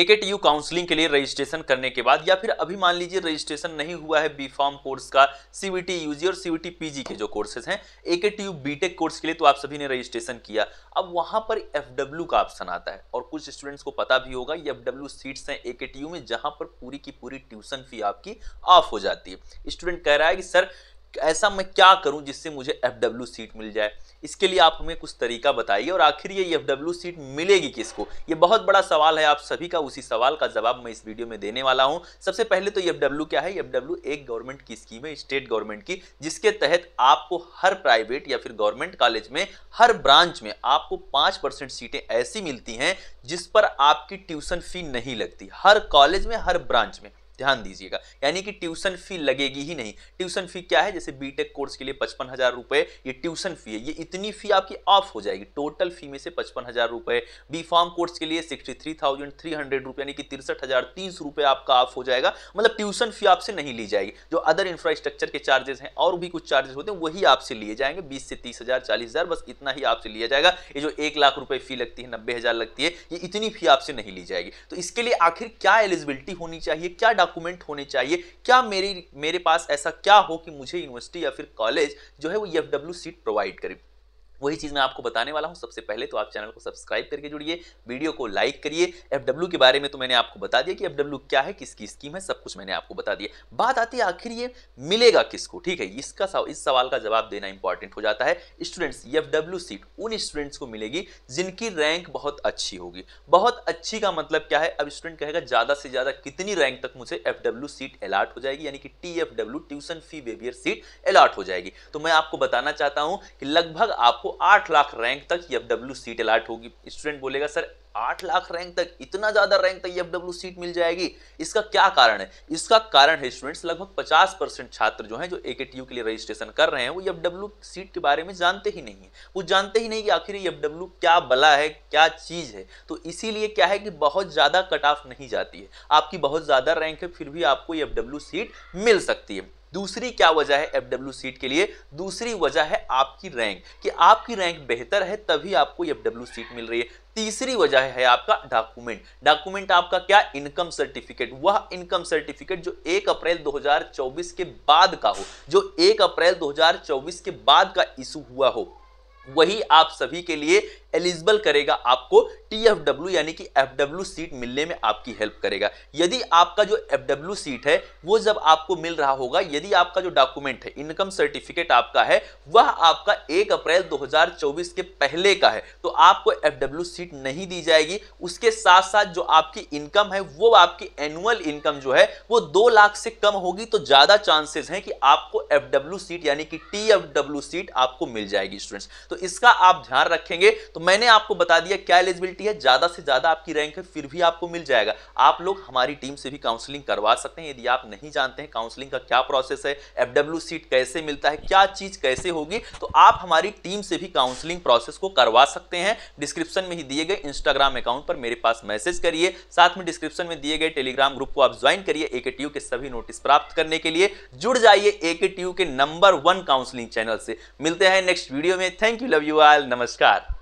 एके T U counselling के लिए registration करने के बाद या फिर अभी मान लीजिए रजिस्ट्रेशन नहीं हुआ है बी फॉर्म कोर्स का सीबीटी यूजी और सीबीटी पीजी के जो कोर्सेज हैं ए के टी यू बीटेक कोर्स के लिए तो आप सभी ने रजिस्ट्रेशन किया अब वहां पर एफ डब्ल्यू का ऑप्शन आता है और कुछ स्टूडेंट्स को पता भी होगा ये एफ डब्ल्यू सीट्स हैं ए के टी यू में जहां पर पूरी की पूरी ट्यूशन फी आपकी ऑफ हो जाती है स्टूडेंट कह रहा है कि सर ऐसा मैं क्या करूं जिससे मुझे एफ डब्ल्यू सीट मिल जाए इसके लिए आप हमें कुछ तरीका बताइए और आखिर ये एफ डब्ल्यू सीट मिलेगी किसको ये बहुत बड़ा सवाल है आप सभी का उसी सवाल का जवाब मैं इस वीडियो में देने वाला हूं सबसे पहले तो एफ डब्ल्यू क्या है एफ डब्ल्यू एक गवर्नमेंट की स्कीम है स्टेट गवर्नमेंट की जिसके तहत आपको हर प्राइवेट या फिर गवर्नमेंट कॉलेज में हर ब्रांच में आपको पाँच परसेंट सीटें ऐसी मिलती हैं जिस पर आपकी ट्यूशन फी नहीं लगती हर कॉलेज में हर ब्रांच में ध्यान दीजिएगा यानी कि ट्यूशन फी लगेगी ही नहीं ट्यूशन फी क्या है जैसे बीटेक कोर्स के लिए पचपन हजार रुपए ये ट्यूशन फी है ये इतनी फी आपकी ऑफ हो जाएगी टोटल फी में से पचपन हजार रुपए बी फॉर्म कोर्स के लिए sixty three thousand three hundred रुपए यानी कि तिरसठ हजार तीन सौ आपका ऑफ हो जाएगा मतलब ट्यूशन फी आपसे नहीं ली जाएगी जो अदर इंफ्रास्ट्रक्चर के चार्जेस हैं और भी कुछ चार्जेस होते हैं वही आपसे लिए जाएंगे बीस से तीस हजार चालीस हजार बस इतना ही आपसे लिया जाएगा ये जो एक लाख रुपए फी लगती है नब्बे हजार लगती है ये इतनी फी आपसे नहीं ली जाएगी तो इसके लिए आखिर क्या एलिजिबिलिटी होनी चाहिए क्या डॉक्यूमेंट होने चाहिए क्या मेरी मेरे पास ऐसा क्या हो कि मुझे यूनिवर्सिटी या फिर कॉलेज जो है वो ई सीट प्रोवाइड करे वही चीज़ मैं आपको बताने वाला हूँ सबसे पहले तो आप चैनल को सब्सक्राइब करके जुड़िए वीडियो को लाइक करिए एफ के बारे में तो मैंने आपको बता दिया कि एफ क्या है किसकी स्कीम है सब कुछ मैंने आपको बता दिया बात आती है आखिर ये मिलेगा किसको ठीक है इसका सव, इस सवाल का जवाब देना इंपॉर्टेंट हो जाता है स्टूडेंट्स एफ सीट उन स्टूडेंट्स को मिलेगी जिनकी रैंक बहुत अच्छी होगी बहुत अच्छी का मतलब क्या है अब स्टूडेंट कहेगा ज़्यादा से ज़्यादा कितनी रैंक तक मुझे एफ सीट अलाट हो जाएगी यानी कि T tuition fee waiver seat allot हो जाएगी तो मैं आपको बताना चाहता हूँ कि लगभग आपको आठ लाख रैंक तक ये डब्ल्यू सीट अलाट होगी स्टूडेंट बोलेगा सर आठ लाख रैंक तक इतना ज़्यादा रैंक तक ये डब्ल्यू सीट मिल जाएगी इसका क्या कारण है इसका कारण है स्टूडेंट्स लगभग पचास परसेंट छात्र जो हैं जो ए के लिए रजिस्ट्रेशन कर रहे हैं वो ये डब्ल्यू सीट के बारे में जानते ही नहीं है वो जानते ही नहीं कि आखिर ये डब्ल्यू e क्या बला है क्या चीज़ है तो इसीलिए क्या है कि बहुत ज़्यादा कट ऑफ नहीं जाती है आपकी बहुत ज़्यादा रैंक है फिर भी आपको ये डब्ल्यू सीट मिल सकती है दूसरी क्या वजह है एफ डब्ल्यू सीट के लिए दूसरी वजह है आपकी रैंक कि आपकी रैंक बेहतर है तभी आपको एफ डब्ल्यू सीट मिल रही है तीसरी वजह है आपका डॉक्यूमेंट डॉक्यूमेंट आपका क्या इनकम सर्टिफिकेट वह इनकम सर्टिफिकेट जो 1 अप्रैल 2024 के बाद का हो जो 1 अप्रैल 2024 के बाद का इशू हुआ हो वही आप सभी के लिए एलिजिबल करेगा आपको टी डब्ल्यू यानी कि एफडब्ल्यू सीट मिलने में आपकी हेल्प करेगा यदि आपका जो एफ डब्ल्यू सीट है वो जब आपको मिल रहा होगा यदि आपका जो डॉक्यूमेंट है इनकम सर्टिफिकेट आपका है वह आपका 1 अप्रैल 2024 के पहले का है तो आपको एफडब्ल्यू सीट नहीं दी जाएगी उसके साथ साथ जो आपकी इनकम है वो आपकी एनुअल इनकम जो है वो दो लाख से कम होगी तो ज़्यादा चांसेस हैं कि आपको एफडब्ल्यू सीट यानी कि टी सीट आपको मिल जाएगी स्टूडेंट्स तो इसका आप ध्यान रखेंगे तो मैंने आपको बता दिया क्या एलिजिबिलिटी है ज़्यादा से ज़्यादा आपकी रैंक है फिर भी आपको मिल जाएगा आप लोग हमारी टीम से भी काउंसलिंग करवा सकते हैं यदि आप नहीं जानते हैं काउंसलिंग का क्या प्रोसेस है एफडब्ल्यू सीट कैसे मिलता है क्या चीज़ कैसे होगी तो आप हमारी टीम से भी काउंसलिंग प्रोसेस को करवा सकते हैं डिस्क्रिप्शन में ही दिए गए इंस्टाग्राम अकाउंट पर मेरे पास मैसेज करिए साथ में डिस्क्रिप्शन में दिए गए टेलीग्राम ग्रुप को आप ज्वाइन करिए ए के सभी नोटिस प्राप्त करने के लिए जुड़ जाइए ए के नंबर वन काउंसलिंग चैनल से मिलते हैं नेक्स्ट वीडियो में thank to love you all नमस्कार